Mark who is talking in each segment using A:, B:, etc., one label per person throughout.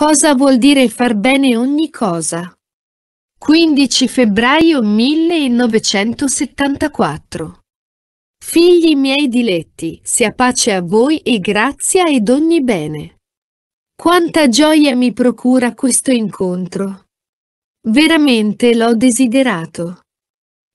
A: Cosa vuol dire far bene ogni cosa? 15 febbraio 1974 Figli miei diletti, sia pace a voi e grazia ed ogni bene. Quanta gioia mi procura questo incontro. Veramente l'ho desiderato.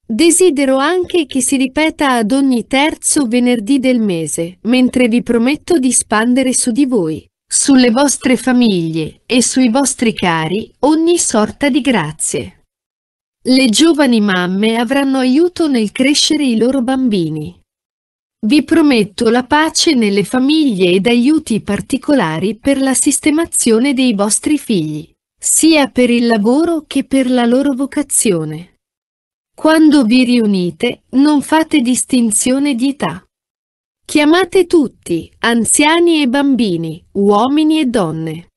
A: Desidero anche che si ripeta ad ogni terzo venerdì del mese, mentre vi prometto di spandere su di voi, sulle vostre famiglie e sui vostri cari ogni sorta di grazie. Le giovani mamme avranno aiuto nel crescere i loro bambini. Vi prometto la pace nelle famiglie ed aiuti particolari per la sistemazione dei vostri figli, sia per il lavoro che per la loro vocazione. Quando vi riunite, non fate distinzione di età. Chiamate tutti, anziani e bambini, uomini e donne.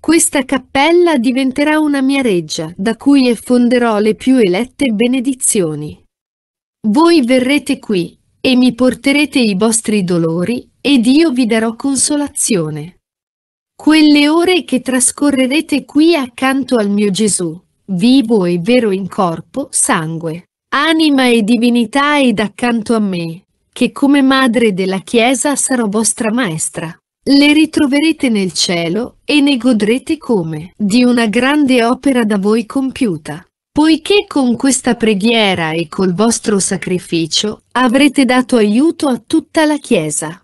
A: Questa cappella diventerà una mia reggia, da cui effonderò le più elette benedizioni. Voi verrete qui, e mi porterete i vostri dolori, ed io vi darò consolazione. Quelle ore che trascorrerete qui accanto al mio Gesù, vivo e vero in corpo, sangue, anima e divinità ed accanto a me, che come madre della Chiesa sarò vostra maestra. Le ritroverete nel cielo e ne godrete come di una grande opera da voi compiuta. Poiché con questa preghiera e col vostro sacrificio avrete dato aiuto a tutta la Chiesa.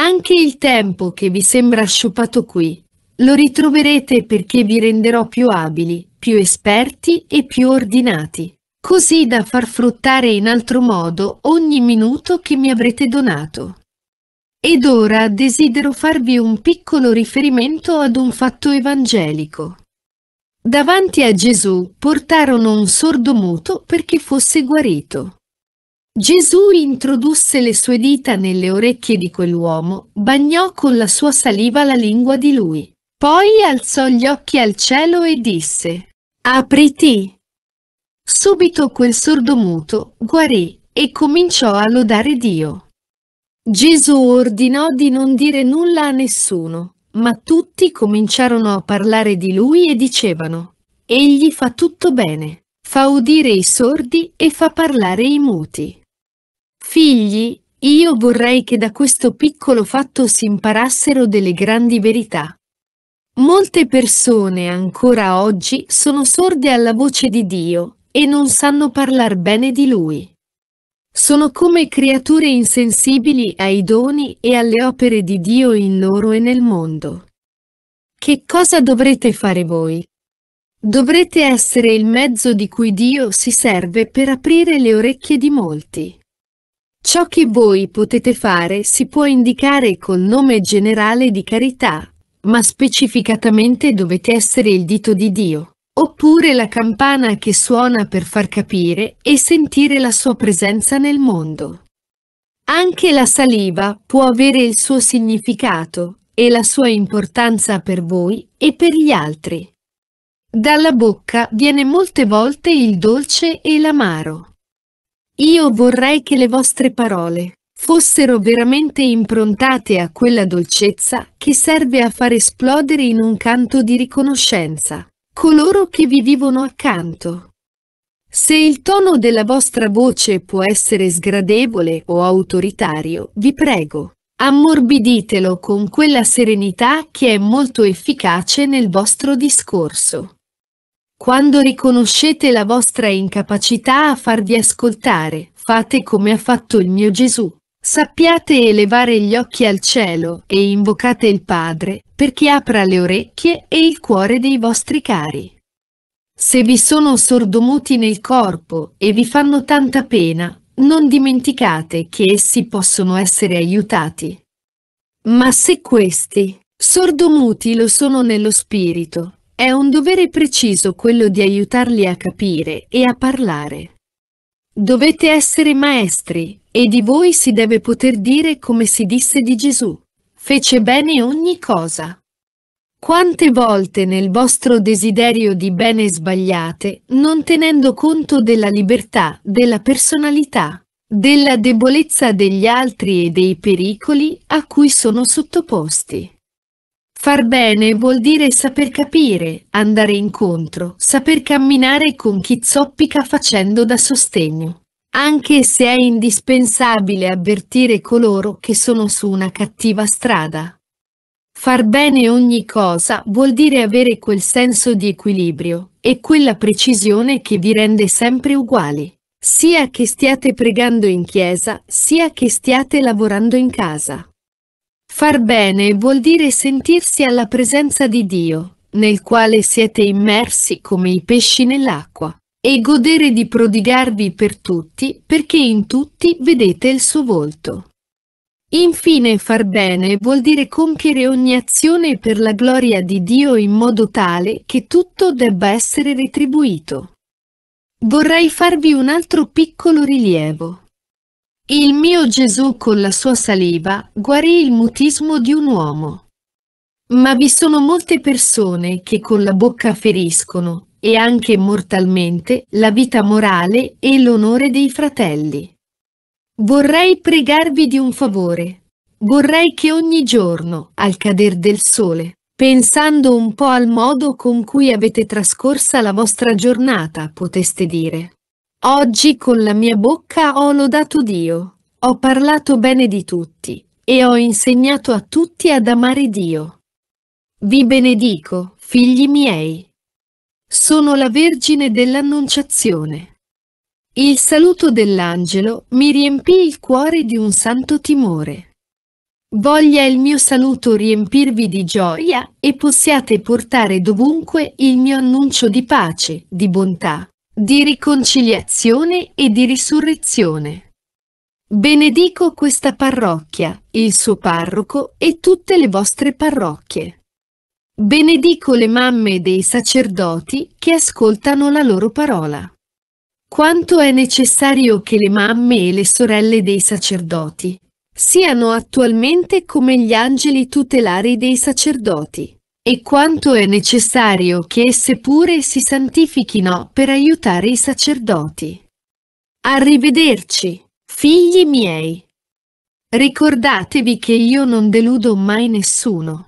A: Anche il tempo che vi sembra sciupato qui, lo ritroverete perché vi renderò più abili, più esperti e più ordinati così da far fruttare in altro modo ogni minuto che mi avrete donato. Ed ora desidero farvi un piccolo riferimento ad un fatto evangelico. Davanti a Gesù portarono un sordo muto perché fosse guarito. Gesù introdusse le sue dita nelle orecchie di quell'uomo, bagnò con la sua saliva la lingua di lui. Poi alzò gli occhi al cielo e disse, Apriti! Subito quel sordo muto guarì e cominciò a lodare Dio. Gesù ordinò di non dire nulla a nessuno, ma tutti cominciarono a parlare di lui e dicevano, Egli fa tutto bene, fa udire i sordi e fa parlare i muti. Figli, io vorrei che da questo piccolo fatto si imparassero delle grandi verità. Molte persone ancora oggi sono sorde alla voce di Dio e non sanno parlare bene di lui. Sono come creature insensibili ai doni e alle opere di Dio in loro e nel mondo. Che cosa dovrete fare voi? Dovrete essere il mezzo di cui Dio si serve per aprire le orecchie di molti. Ciò che voi potete fare si può indicare col nome generale di carità, ma specificatamente dovete essere il dito di Dio oppure la campana che suona per far capire e sentire la sua presenza nel mondo. Anche la saliva può avere il suo significato e la sua importanza per voi e per gli altri. Dalla bocca viene molte volte il dolce e l'amaro. Io vorrei che le vostre parole fossero veramente improntate a quella dolcezza che serve a far esplodere in un canto di riconoscenza coloro che vi vivono accanto. Se il tono della vostra voce può essere sgradevole o autoritario, vi prego, ammorbiditelo con quella serenità che è molto efficace nel vostro discorso. Quando riconoscete la vostra incapacità a farvi ascoltare, fate come ha fatto il mio Gesù. Sappiate elevare gli occhi al cielo e invocate il Padre, perché apra le orecchie e il cuore dei vostri cari. Se vi sono sordomuti nel corpo e vi fanno tanta pena, non dimenticate che essi possono essere aiutati. Ma se questi sordomuti lo sono nello spirito, è un dovere preciso quello di aiutarli a capire e a parlare. Dovete essere maestri, e di voi si deve poter dire come si disse di Gesù fece bene ogni cosa. Quante volte nel vostro desiderio di bene sbagliate, non tenendo conto della libertà, della personalità, della debolezza degli altri e dei pericoli a cui sono sottoposti. Far bene vuol dire saper capire, andare incontro, saper camminare con chi zoppica facendo da sostegno anche se è indispensabile avvertire coloro che sono su una cattiva strada. Far bene ogni cosa vuol dire avere quel senso di equilibrio e quella precisione che vi rende sempre uguali, sia che stiate pregando in chiesa, sia che stiate lavorando in casa. Far bene vuol dire sentirsi alla presenza di Dio, nel quale siete immersi come i pesci nell'acqua e godere di prodigarvi per tutti, perché in tutti vedete il suo volto. Infine far bene vuol dire compiere ogni azione per la gloria di Dio in modo tale che tutto debba essere retribuito. Vorrei farvi un altro piccolo rilievo. Il mio Gesù con la sua saliva guarì il mutismo di un uomo. Ma vi sono molte persone che con la bocca feriscono, e anche mortalmente, la vita morale e l'onore dei fratelli. Vorrei pregarvi di un favore. Vorrei che ogni giorno, al cader del sole, pensando un po' al modo con cui avete trascorsa la vostra giornata, poteste dire. Oggi con la mia bocca ho lodato Dio, ho parlato bene di tutti, e ho insegnato a tutti ad amare Dio. Vi benedico, figli miei. Sono la Vergine dell'Annunciazione. Il saluto dell'angelo mi riempì il cuore di un santo timore. Voglia il mio saluto riempirvi di gioia e possiate portare dovunque il mio annuncio di pace, di bontà, di riconciliazione e di risurrezione. Benedico questa parrocchia, il suo parroco e tutte le vostre parrocchie. Benedico le mamme dei sacerdoti che ascoltano la loro parola. Quanto è necessario che le mamme e le sorelle dei sacerdoti siano attualmente come gli angeli tutelari dei sacerdoti, e quanto è necessario che esse pure si santifichino per aiutare i sacerdoti. Arrivederci, figli miei. Ricordatevi che io non deludo mai nessuno.